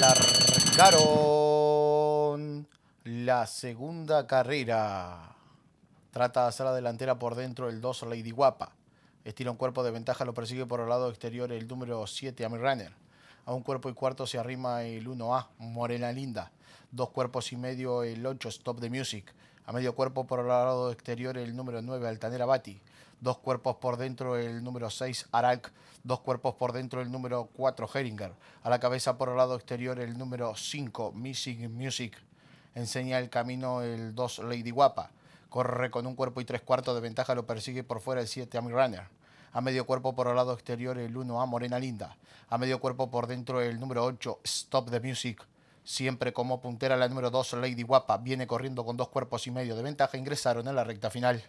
Largaron la segunda carrera. Trata de hacer la delantera por dentro el 2 Lady Guapa. Estira un cuerpo de ventaja, lo persigue por el lado exterior el número 7 Ami Runner. A un cuerpo y cuarto se arrima el 1A, Morena Linda. Dos cuerpos y medio el 8 Stop the Music. A medio cuerpo por el lado exterior el número 9 Altanera Bati dos cuerpos por dentro el número 6 Arak, dos cuerpos por dentro el número 4 Heringer, a la cabeza por el lado exterior el número 5 Missing Music, enseña el camino el 2 Lady Guapa, corre con un cuerpo y tres cuartos de ventaja, lo persigue por fuera el 7 Ami Runner. A medio cuerpo por el lado exterior el 1A Morena Linda. A medio cuerpo por dentro el número 8 Stop the Music. Siempre como puntera la número 2 Lady Guapa. Viene corriendo con dos cuerpos y medio de ventaja. Ingresaron en la recta final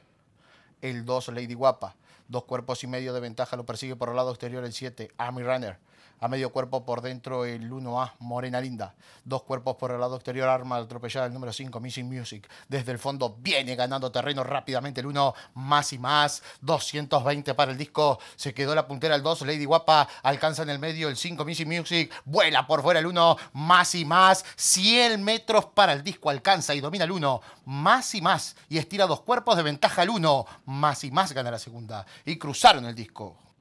el 2 Lady Guapa. Dos cuerpos y medio de ventaja lo persigue por el lado exterior el 7, Army Runner a medio cuerpo por dentro el 1A Morena Linda, dos cuerpos por el lado exterior Arma atropellada el número 5 Missing Music, desde el fondo viene ganando terreno rápidamente el 1 más y más, 220 para el disco, se quedó la puntera el 2, Lady Guapa alcanza en el medio el 5 Missing Music, vuela por fuera el 1 más y más, 100 metros para el disco alcanza y domina el 1 más y más y estira dos cuerpos de ventaja al 1 más y más gana la segunda y cruzaron el disco.